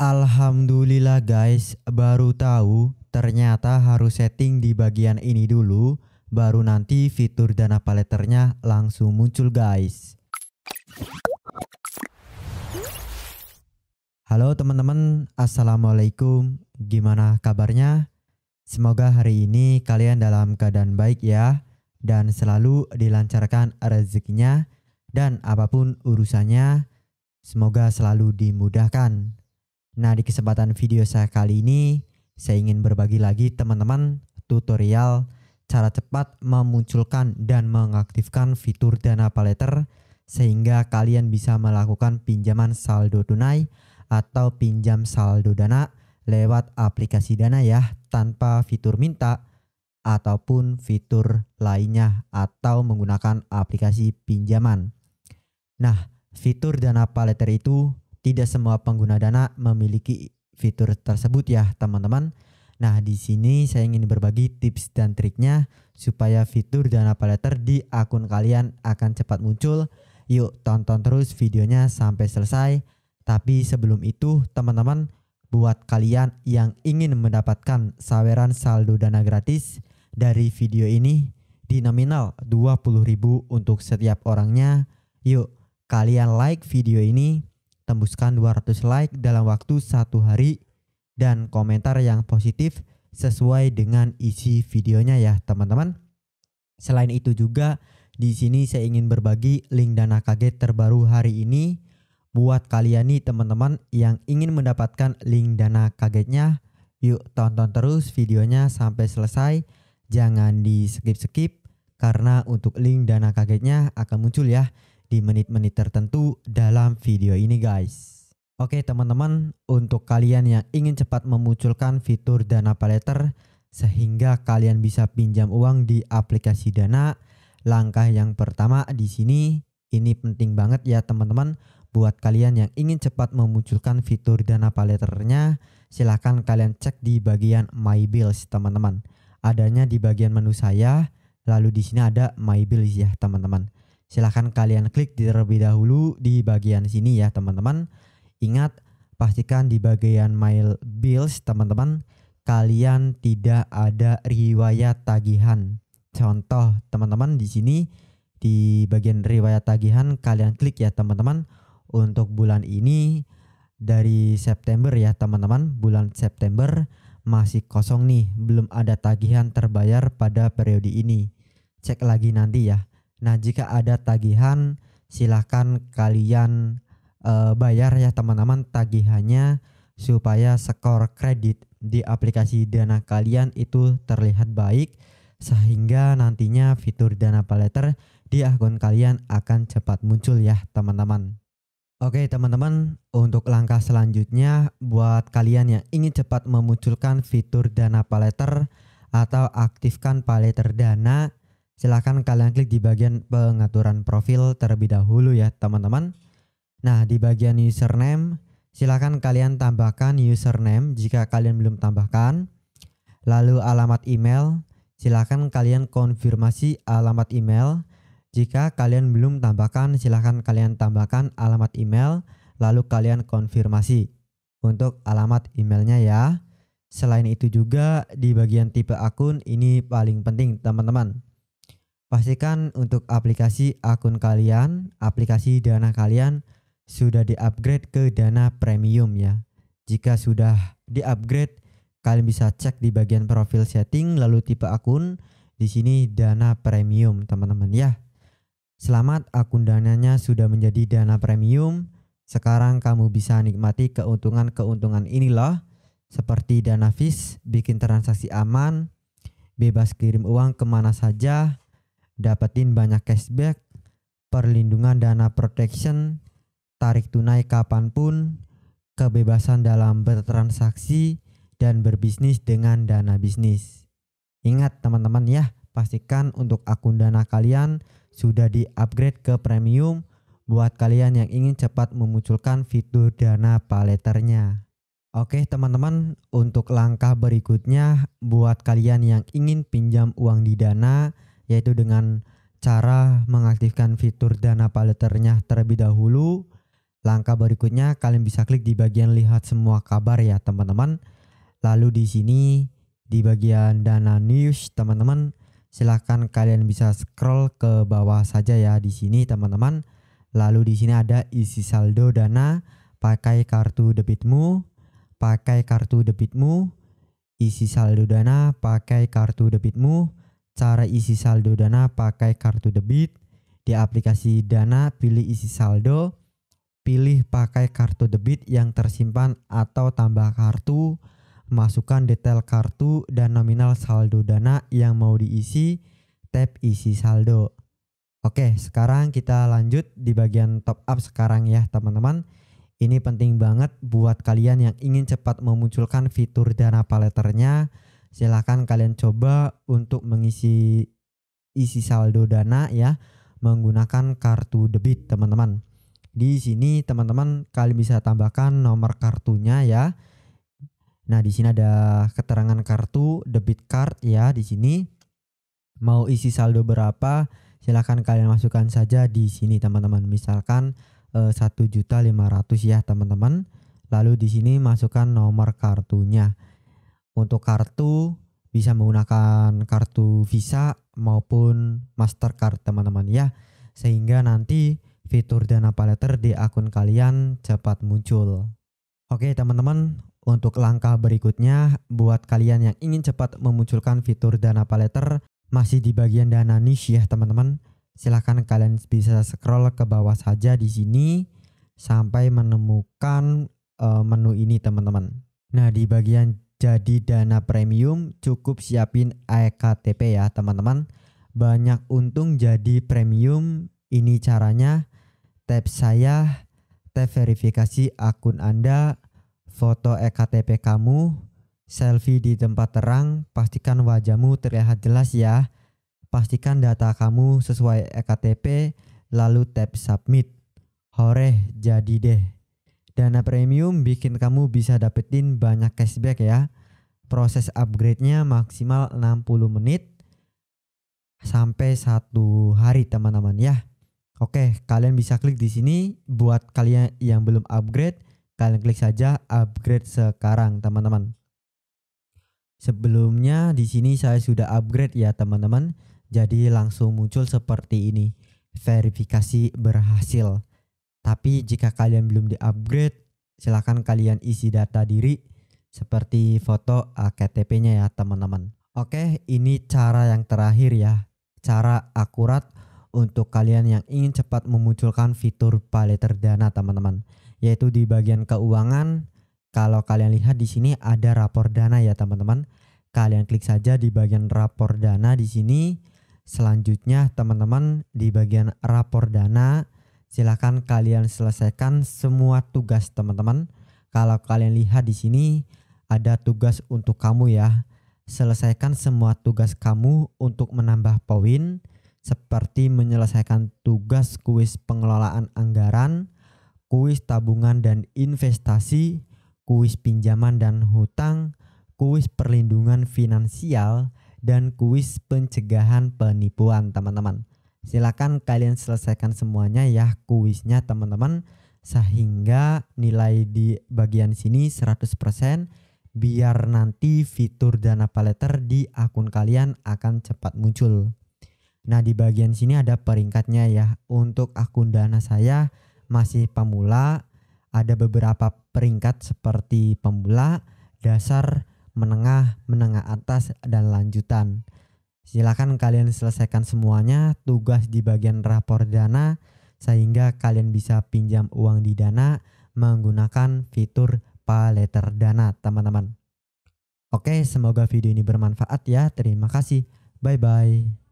Alhamdulillah guys, baru tahu ternyata harus setting di bagian ini dulu, baru nanti fitur dana paleternya langsung muncul guys. Halo teman-teman, Assalamualaikum, gimana kabarnya? Semoga hari ini kalian dalam keadaan baik ya, dan selalu dilancarkan rezekinya, dan apapun urusannya, semoga selalu dimudahkan. Nah, di kesempatan video saya kali ini, saya ingin berbagi lagi teman-teman tutorial cara cepat memunculkan dan mengaktifkan fitur dana paleter sehingga kalian bisa melakukan pinjaman saldo tunai atau pinjam saldo dana lewat aplikasi dana ya tanpa fitur minta ataupun fitur lainnya atau menggunakan aplikasi pinjaman. Nah, fitur dana paleter itu tidak semua pengguna Dana memiliki fitur tersebut ya teman-teman. Nah, di sini saya ingin berbagi tips dan triknya supaya fitur Dana Paleter di akun kalian akan cepat muncul. Yuk, tonton terus videonya sampai selesai. Tapi sebelum itu, teman-teman, buat kalian yang ingin mendapatkan saweran saldo dana gratis dari video ini di nominal 20.000 untuk setiap orangnya, yuk kalian like video ini tembuskan 200 like dalam waktu satu hari dan komentar yang positif sesuai dengan isi videonya ya teman-teman. Selain itu juga di sini saya ingin berbagi link dana kaget terbaru hari ini buat kalian nih teman-teman yang ingin mendapatkan link dana kagetnya. Yuk tonton terus videonya sampai selesai. Jangan di skip-skip karena untuk link dana kagetnya akan muncul ya di menit-menit tertentu dalam video ini guys. Oke teman-teman, untuk kalian yang ingin cepat memunculkan fitur Dana Paleter sehingga kalian bisa pinjam uang di aplikasi Dana, langkah yang pertama di sini ini penting banget ya teman-teman buat kalian yang ingin cepat memunculkan fitur Dana Paleternya, silahkan kalian cek di bagian My Bills teman-teman. Adanya di bagian menu saya, lalu di sini ada My Bills ya teman-teman silahkan kalian klik terlebih dahulu di bagian sini ya teman-teman. Ingat pastikan di bagian My Bills teman-teman kalian tidak ada riwayat tagihan. Contoh teman-teman di sini di bagian riwayat tagihan kalian klik ya teman-teman untuk bulan ini dari September ya teman-teman bulan September masih kosong nih belum ada tagihan terbayar pada periode ini cek lagi nanti ya Nah, jika ada tagihan, silahkan kalian uh, bayar ya teman-teman tagihannya supaya skor kredit di aplikasi Dana kalian itu terlihat baik sehingga nantinya fitur Dana Paleter di akun kalian akan cepat muncul ya teman-teman. Oke teman-teman, untuk langkah selanjutnya buat kalian yang ingin cepat memunculkan fitur Dana Paleter atau aktifkan Paleter Dana silahkan kalian klik di bagian pengaturan profil terlebih dahulu ya teman-teman. Nah di bagian username silahkan kalian tambahkan username jika kalian belum tambahkan. Lalu alamat email silahkan kalian konfirmasi alamat email. Jika kalian belum tambahkan silahkan kalian tambahkan alamat email lalu kalian konfirmasi untuk alamat emailnya ya. Selain itu juga di bagian tipe akun ini paling penting teman-teman Pastikan untuk aplikasi akun kalian, aplikasi dana kalian sudah diupgrade ke dana premium ya. Jika sudah diupgrade kalian bisa cek di bagian profil setting lalu tipe akun. Di sini dana premium, teman-teman ya. Selamat akun dananya sudah menjadi dana premium. Sekarang kamu bisa nikmati keuntungan-keuntungan inilah seperti dana vis bikin transaksi aman, bebas kirim uang kemana saja, dapetin banyak cashback, perlindungan dana protection, tarik tunai kapanpun, kebebasan dalam bertransaksi, dan berbisnis dengan dana bisnis. Ingat teman-teman ya, pastikan untuk akun dana kalian sudah di-upgrade ke premium buat kalian yang ingin cepat memunculkan fitur dana paleternya. Oke teman-teman, untuk langkah berikutnya buat kalian yang ingin pinjam uang di dana, yaitu dengan cara mengaktifkan fitur dana paleternya terlebih dahulu. Langkah berikutnya kalian bisa klik di bagian lihat semua kabar ya teman-teman. Lalu di sini di bagian dana news teman-teman silahkan kalian bisa scroll ke bawah saja ya di sini teman-teman. Lalu di sini ada isi saldo dana, pakai kartu debitmu, pakai kartu debitmu, isi saldo dana, pakai kartu debitmu, cara isi saldo Dana pakai kartu debit. Di aplikasi Dana, pilih isi saldo, pilih pakai kartu debit yang tersimpan atau tambah kartu, masukkan detail kartu dan nominal saldo Dana yang mau diisi, tap isi saldo. Oke, sekarang kita lanjut di bagian top up sekarang ya teman-teman. Ini penting banget buat kalian yang ingin cepat memunculkan fitur Dana Paleternya silahkan kalian coba untuk mengisi isi saldo dana ya menggunakan kartu debit teman-teman. Di sini teman-teman kalian bisa tambahkan nomor kartunya ya. Nah, di sini ada keterangan kartu debit card ya di sini. Mau isi saldo berapa? Silahkan kalian masukkan saja di sini teman-teman. Misalkan eh, satu juta lima ya teman-teman. Lalu di sini masukkan nomor kartunya. Untuk kartu bisa menggunakan kartu Visa maupun Mastercard teman-teman ya. Sehingga nanti fitur Dana Paleter di akun kalian cepat muncul. Oke teman-teman, untuk langkah berikutnya buat kalian yang ingin cepat memunculkan fitur Dana Paleter masih di bagian dana niche ya teman-teman. Silahkan kalian bisa scroll ke bawah saja di sini sampai menemukan eh, menu ini teman-teman. Nah di bagian jadi dana premium cukup siapin ektp ya teman-teman. Banyak untung jadi premium. Ini caranya. Tab saya, tab verifikasi akun Anda, foto ektp kamu, selfie di tempat terang, pastikan wajahmu terlihat jelas ya. Pastikan data kamu sesuai ektp, lalu tap submit. Hore, jadi deh. Dana Premium bikin kamu bisa dapetin banyak cashback ya. Proses upgrade-nya maksimal 60 menit sampai satu hari teman-teman ya. Oke, kalian bisa klik di sini buat kalian yang belum upgrade, kalian klik saja upgrade sekarang teman-teman. Sebelumnya di sini saya sudah upgrade ya teman-teman. Jadi langsung muncul seperti ini. Verifikasi berhasil. Tapi jika kalian belum di-upgrade, silakan kalian isi data diri seperti foto KTP-nya ya teman-teman. Oke, ini cara yang terakhir ya. Cara akurat untuk kalian yang ingin cepat memunculkan fitur paleter terdana teman-teman. Yaitu di bagian keuangan, kalau kalian lihat di sini ada rapor dana ya teman-teman. Kalian klik saja di bagian rapor dana di sini. Selanjutnya teman-teman di bagian rapor dana silahkan kalian selesaikan semua tugas teman-teman. Kalau kalian lihat di sini ada tugas untuk kamu ya. Selesaikan semua tugas kamu untuk menambah poin seperti menyelesaikan tugas kuis pengelolaan anggaran, kuis tabungan dan investasi, kuis pinjaman dan hutang, kuis perlindungan finansial, dan kuis pencegahan penipuan teman-teman. Silakan kalian selesaikan semuanya ya kuisnya teman-teman sehingga nilai di bagian sini 100% biar nanti fitur dana paleter di akun kalian akan cepat muncul. Nah, di bagian sini ada peringkatnya ya. Untuk akun dana saya masih pemula, ada beberapa peringkat seperti pemula, dasar, menengah, menengah atas, dan lanjutan. Silakan kalian selesaikan semuanya tugas di bagian rapor dana sehingga kalian bisa pinjam uang di dana menggunakan fitur paleter dana teman-teman. Oke semoga video ini bermanfaat ya. Terima kasih. Bye-bye.